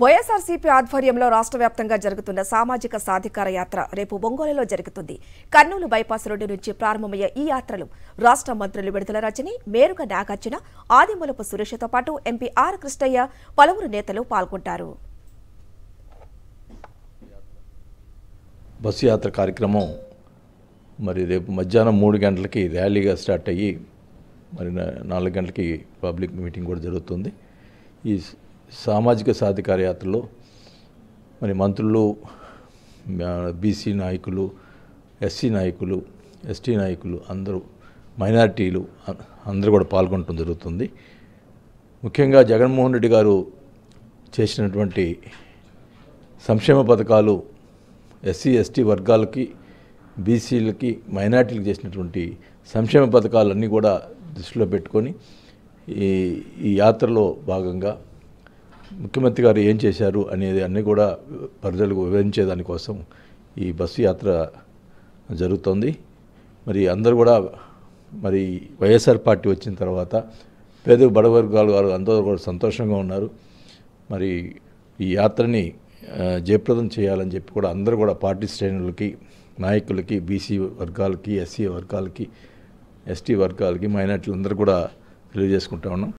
వైఎస్ఆర్సీపీ ఆధ్వర్యంలో రాష్ట్ర వ్యాప్తంగా జరుగుతున్న సామాజిక సాధికార యాత్ర రేపు బొంగోలులో జరుగుతుంది కర్నూలు బైపాస్ రోడ్డు నుంచి ప్రారంభమయ్యే ఈ యాత్రలు రాష్ట్ర మంత్రులు విడుదల రచని మేరుగ నాగార్జున ఆదిమూలపు సురేష్తో పాటు ఎంపీ ఆర్ కృష్ణయ్య పలువురు నేతలు పాల్గొంటారు బస్సు యాత్ర కార్యక్రమం మరి రేపు మధ్యాహ్నం మూడు గంటలకి ర్యాలీగా స్టార్ట్ అయ్యి మరి నాలుగు గంటలకి పబ్లిక్ మీటింగ్ కూడా జరుగుతుంది ఈ సామాజిక సాధికార యాత్రలో మరి మంత్రులు బీసీ నాయకులు ఎస్సీ నాయకులు ఎస్టీ నాయకులు అందరూ మైనారిటీలు అందరూ కూడా పాల్గొనడం జరుగుతుంది ముఖ్యంగా జగన్మోహన్ రెడ్డి గారు చేసినటువంటి సంక్షేమ పథకాలు ఎస్సీ ఎస్టీ వర్గాలకి బీసీలకి మైనార్టీలకు చేసినటువంటి సంక్షేమ పథకాలన్నీ కూడా దృష్టిలో పెట్టుకొని ఈ ఈ యాత్రలో భాగంగా ముఖ్యమంత్రి గారు ఏం చేశారు అనేది అన్నీ కూడా ప్రజలకు వివరించేదానికోసం ఈ బస్సు యాత్ర జరుగుతుంది మరి అందరూ కూడా మరి వైఎస్ఆర్ పార్టీ వచ్చిన తర్వాత పేద బడవర్గాలు వారు అందరూ కూడా సంతోషంగా ఉన్నారు మరి ఈ యాత్రని జయప్రదం చేయాలని చెప్పి కూడా అందరూ కూడా పార్టీ శ్రేణులకి నాయకులకి బీసీ వర్గాలకి ఎస్సీ వర్గాలకి ఎస్టీ వర్గాలకి అందరూ కూడా తెలియజేసుకుంటా ఉన్నాం